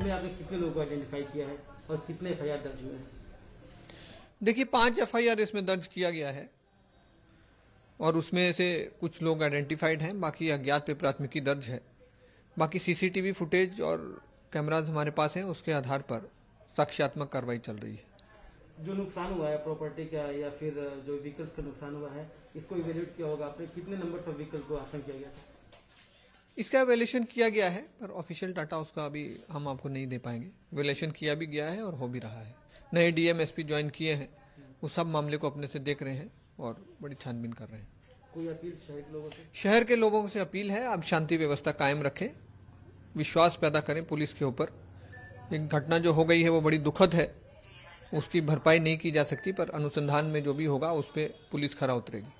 उसमें आपने कितने लोगों को आइडेंटिफाई किया है और कितने एफ दर्ज हुए हैं देखिए पांच एफ इसमें दर्ज किया गया है और उसमें से कुछ लोग आइडेंटिफाइड हैं बाकी अज्ञात पे प्राथमिकी दर्ज है बाकी सीसीटीवी फुटेज और कैमराज हमारे पास हैं उसके आधार पर साक्ष्यात्मक कार्रवाई चल रही है जो नुकसान हुआ है प्रॉपर्टी का या फिर जो व्हीकल्स का नुकसान हुआ है इसको इवेल्यूट किया होगा आपने कितने नंबर ऑफ व्हीकल को आसन किया गया इसका वैल्यूशन किया गया है पर ऑफिशियल डाटा उसका अभी हम आपको नहीं दे पाएंगे वैल्यूशन किया भी गया है और हो भी रहा है नए डीएमएसपी ज्वाइन किए हैं वो सब मामले को अपने से देख रहे हैं और बड़ी छानबीन कर रहे हैं कोई अपील शहर लोगों से शहर के लोगों से अपील है आप शांति व्यवस्था कायम रखें विश्वास पैदा करें पुलिस के ऊपर एक घटना जो हो गई है वो बड़ी दुखद है उसकी भरपाई नहीं की जा सकती पर अनुसंधान में जो भी होगा उस पर पुलिस खरा उतरेगी